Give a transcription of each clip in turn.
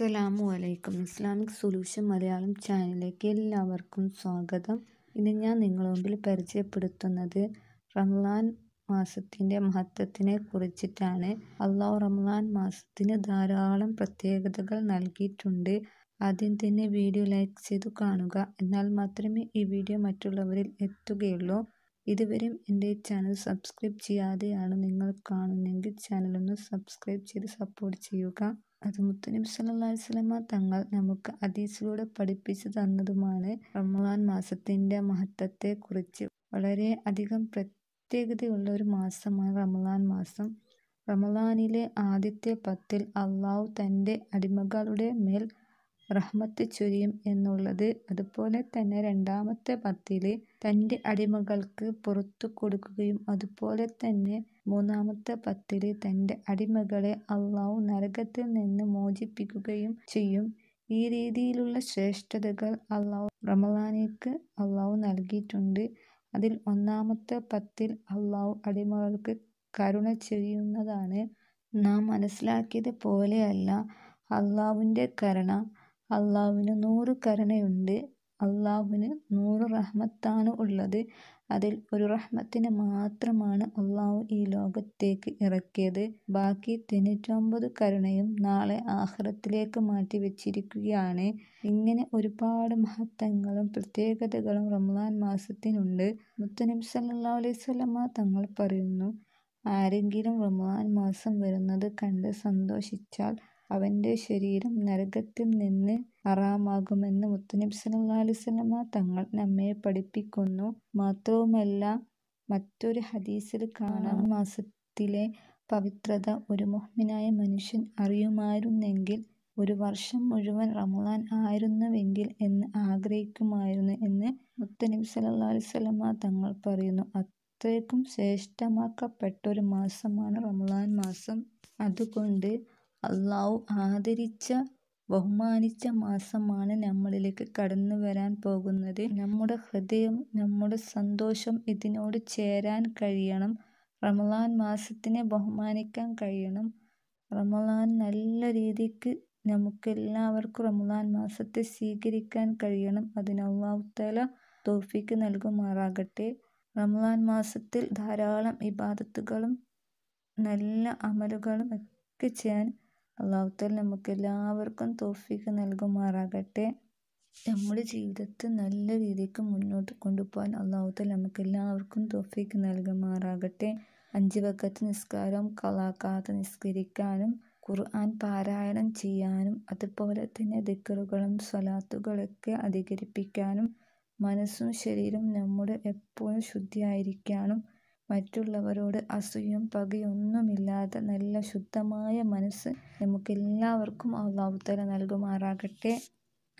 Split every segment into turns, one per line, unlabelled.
അസ്സലാമു അലൈക്കും Islamic solution Malayalam ചാനലിലേക്ക് എല്ലാവർക്കും സ്വാഗതം ഇന്ന് ഞാൻ നിങ്ങളുടെ മുമ്പിൽ പരിചയപ്പെടുത്തുന്നത് റംലാൻ മാസത്തിൻ്റെ മഹത്വത്തിനെ കുറിച്ചിട്ടാണ് അള്ളാഹു റംലാൻ മാസത്തിന് ധാരാളം പ്രത്യേകതകൾ നൽകിയിട്ടുണ്ട് ആദ്യം തന്നെ വീഡിയോ ലൈക്ക് ചെയ്തു കാണുക എന്നാൽ മാത്രമേ ഈ വീഡിയോ മറ്റുള്ളവരിൽ എത്തുകയുള്ളൂ ഇതുവരെയും എൻ്റെ ചാനൽ സബ്സ്ക്രൈബ് ചെയ്യാതെയാണ് നിങ്ങൾ കാണുന്നതെങ്കിൽ ചാനലൊന്ന് സബ്സ്ക്രൈബ് ചെയ്ത് സപ്പോർട്ട് ചെയ്യുക അത് മുത്തനബി സല്ലല്ലാഹു വസല്ലമ തങ്ങൾ നമുക്ക് അതീസിലൂടെ പഠിപ്പിച്ചു തന്നതുമാണ് റമദാൻ മാസത്തിൻ്റെ മഹത്വത്തെക്കുറിച്ച് വളരെ അധികം പ്രത്യേകതയുള്ള ഒരു മാസമാണ് റമദാൻ മാസം റമദാനിലെ ആദ്യത്തെ പത്തിൽ അള്ളാഹു തൻ്റെ അടിമകളുടെ മേൽ റഹ്മത്ത് ചൊരിയും എന്നുള്ളത്. അതുപോലെ തന്നെ രണ്ടാമത്തെ പത്തിൽ തന്റെ അടിമകൾക്ക് പുറത്തു കൊടുക്കുകയും അതുപോലെ തന്നെ മൂന്നാമത്തെ പത്തിൽ തന്റെ അടിമകളെ അല്ലാഹു നരകത്തിൽ നിന്ന് മോചിപ്പിക്കുകയും ചെയ്യും. ഈ രീതിയിലുള്ള ശ്രേഷ്ഠതകൾ അല്ലാഹു റമലാനേക്ക് അല്ലാഹു നൽകിയിട്ടുണ്ട്. അതിൽ ഒന്നാമത്തെ പത്തിൽ അല്ലാഹു അടിമകൾക്ക് കരുണ ചെയ്യുന്നതാണ് നാം മനസ്സിലാക്കിയത് പോലെയല്ല അല്ലാഹുവിന്റെ കരുണ അള്ളാഹുവിന് നൂറ് കരുണയുണ്ട് അള്ളാഹുവിന് നൂറ് റഹ്മത്താണ് ഉള്ളത് അതിൽ ഒരു റഹ്മത്തിന് മാത്രമാണ് അള്ളാഹു ഈ ലോകത്തേക്ക് ഇറക്കിയത് ബാക്കി തൊണ്ണൂറ്റൊമ്പത് കരുണയും നാളെ ആഹ്റത്തിലേക്ക് മാറ്റി വെച്ചിരിക്കുകയാണ് ഇങ്ങനെ ഒരുപാട് മഹത്വങ്ങളും പ്രത്യേകതകളും റംലാൻ മാസത്തിനുണ്ട് മുത്തനബി സല്ലാ അലൈവല്ലമ്മ തങ്ങൾ പറയുന്നു ആരെങ്കിലും റംലാൻ മാസം വരുന്നത് കണ്ട് സന്തോഷിച്ചാൽ അവന്റെ ശരീരം നരകത്തിൽ നിന്ന് അറാമാകുമെന്ന് മുത്തനബി സ്വല്ലല്ലാഹു അലൈഹി വസല്ലമ തങ്ങൾ നമ്മെ പഠിപ്പിക്കുന്നു. മാത്രവുമല്ല മറ്റൊരു ഹദീസിൽ കാണാം മാസത്തിലെ പവിത്രത ഒരു മുഅ്മിനായ മനുഷ്യൻ അറിയുമായിരുന്നെങ്കിൽ ഒരു വർഷം മുഴുവൻ റമളാൻ ആയിരുന്നുവെങ്കിൽ എന്ന് ആഗ്രഹിക്കുമായിരുന്നു എന്ന് മുത്തനബി സ്വല്ലല്ലാഹു അലൈഹി വസല്ലമ തങ്ങൾ പറയുന്നു. അത്രയ്ക്കും ശ്രേഷ്ഠമാക്കപ്പെട്ട ഒരു മാസമാണ് റമളാൻ മാസം. അതുകൊണ്ട് അള്ളാഹു ആദരിച്ച ബഹുമാനിച്ച മാസമാണ് നമ്മളിലേക്ക് കടന്നു വരാൻ പോകുന്നത് നമ്മുടെ ഹൃദയം നമ്മുടെ സന്തോഷം ഇതിനോട് ചേരാൻ കഴിയണം റമലാൻ മാസത്തിനെ ബഹുമാനിക്കാൻ കഴിയണം റമലാൻ നല്ല രീതിക്ക് നമുക്കെല്ലാവർക്കും റമലാൻ മാസത്തെ സ്വീകരിക്കാൻ കഴിയണം അതിന് തോഫിക്ക് നൽകുമാറാകട്ടെ റമലാൻ മാസത്തിൽ ധാരാളം ഇബാദത്തുകളും നല്ല അമലുകളും ഒക്കെ ചെയ്യാൻ അള്ളാഹുത്താൽ നമുക്കെല്ലാവർക്കും തോഫിക്ക് നൽകുമാറാകട്ടെ നമ്മുടെ ജീവിതത്തെ നല്ല രീതിക്ക് മുന്നോട്ട് കൊണ്ടുപോകാൻ അള്ളാഹുത്താൽ നമുക്കെല്ലാവർക്കും തോഫിക്ക് നൽകുമാറാകട്ടെ അഞ്ച് വക്കത്ത് നിസ്കാരം കളാക്കാത്ത നിസ്കരിക്കാനും ഖുർആൻ പാരായണം ചെയ്യാനും അതുപോലെ തന്നെ ദിക്കറുകളും സ്വലാത്തുകളൊക്കെ അധികരിപ്പിക്കാനും മനസ്സും ശരീരവും നമ്മുടെ എപ്പോഴും ശുദ്ധിയായിരിക്കാനും മറ്റുള്ളവരോട് അസൂയയും പകയൊന്നുമില്ലാതെ നല്ല ശുദ്ധമായ മനസ്സ് നമുക്കെല്ലാവർക്കും അള്ളാഹുത്താല നൽകുമാറാകട്ടെ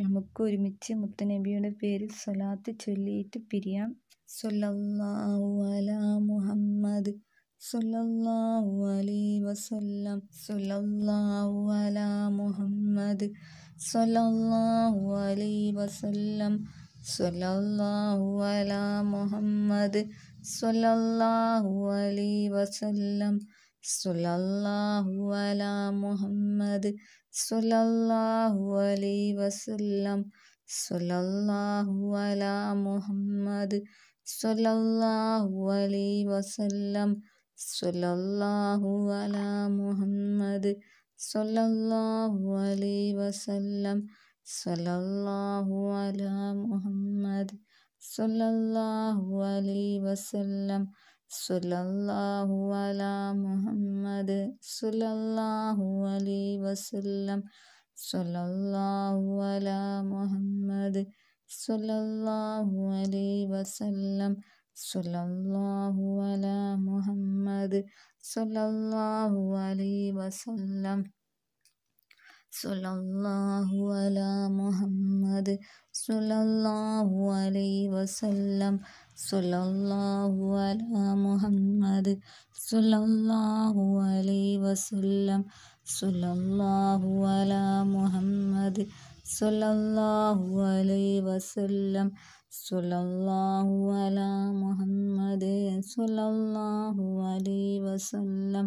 നമുക്ക് ഒരുമിച്ച് മുത്തനബിയുടെ പേരിൽ സ്വലാത്ത് ചൊല്ലിയിട്ട് പിരിയാം സൊല്ലാഹു മുഹമ്മദ് വസല്ലം മുഹമ്മദ് വസല്ലം മുഹമ്മദ് صلی اللہ علیہ وسلم صلی اللہ علی محمد صلی اللہ علیہ وسلم صلی اللہ علی محمد صلی اللہ علیہ وسلم صلی اللہ علی محمد صلی اللہ علیہ وسلم صلی اللہ علی محمد صلی اللہ علیہ وسلم صلی اللہ علی محمد صلی اللہ علیہ وسلم صلی اللہ علی محمد صلی اللہ علیہ وسلم صلی اللہ علی محمد صلی اللہ علیہ وسلم صلی اللہ علی محمد صلی اللہ علیہ وسلم صلی اللہ علی محمد صلی اللہ علیہ وسلم صلی اللہ علی محمد صلی اللہ علیہ وسلم صلی اللہ علی محمد صلی اللہ علیہ وسلم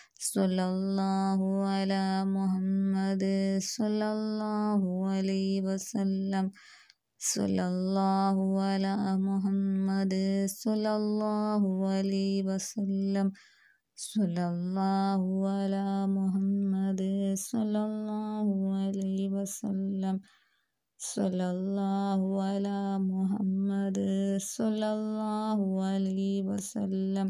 صلی اللہ علی محمد صلی اللہ علیہ وسلم صلی اللہ علی محمد صلی اللہ علیہ وسلم صلی اللہ علی محمد صلی اللہ علیہ وسلم صلی اللہ علی محمد صلی اللہ علیہ وسلم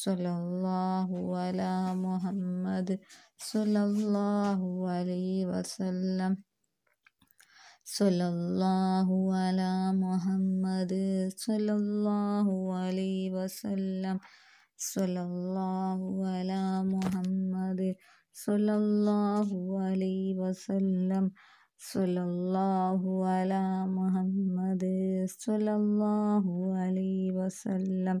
സൊല്ലാഹു അല മുഹമ്മദ് സൊല്ലാഹു അലൈ വസല്ലം സൊല്ലാഹു അല മുഹമ്മദ് സൊല്ലാഹു അലൈ വസല്ലം സൊല്ലാഹു അല മുഹമ്മദ് സൊല്ലാഹു അലൈ വസല്ലം സൊല്ലാഹു അല മുഹമ്മദ് സൊല്ലാഹു അലൈ വസല്ലം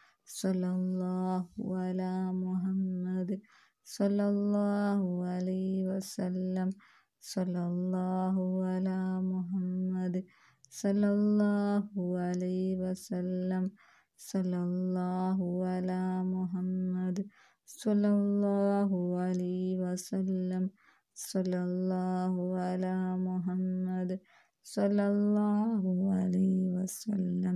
സല്ലല്ലാഹു അലാ മുഹമ്മദ് സല്ലല്ലാഹു അലൈഹി വസല്ലം സല്ലല്ലാഹു അലാ മുഹമ്മദ് സല്ലല്ലാഹു അലൈഹി വസല്ലം സല്ലല്ലാഹു അലാ മുഹമ്മദ് സല്ലല്ലാഹു അലൈഹി വസല്ലം സല്ലല്ലാഹു അലാ മുഹമ്മദ് സല്ലല്ലാഹു അലൈഹി വസല്ലം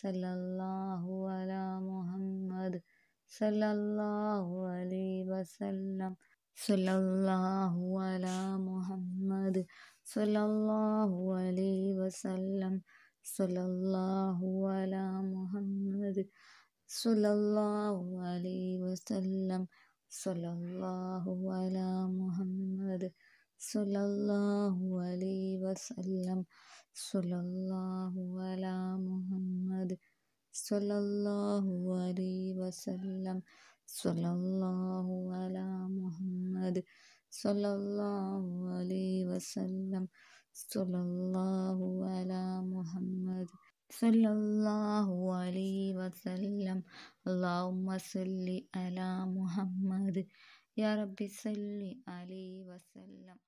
സല്ലല്ലാഹു അലാ മുഹമ്മദ് സല്ലല്ലാഹു അലൈഹി വസല്ലം സല്ലല്ലാഹു അലാ മുഹമ്മദ് സല്ലല്ലാഹു അലൈഹി വസല്ലം സല്ലല്ലാഹു അലാ മുഹമ്മദ് സല്ലല്ലാഹു അലൈഹി വസല്ലം സല്ലല്ലാഹു അലാ മുഹമ്മദ് صلى الله عليه وسلم صلى الله على محمد صلى الله عليه وسلم صلى الله على محمد صلى الله عليه وسلم صلى الله على محمد صلى الله عليه وسلم اللهم صل على محمد ಯಾ ರಬ್ಬಿ ಸಲ್ಲಿ ಅಲಿ ವಸಲ್ಲಂ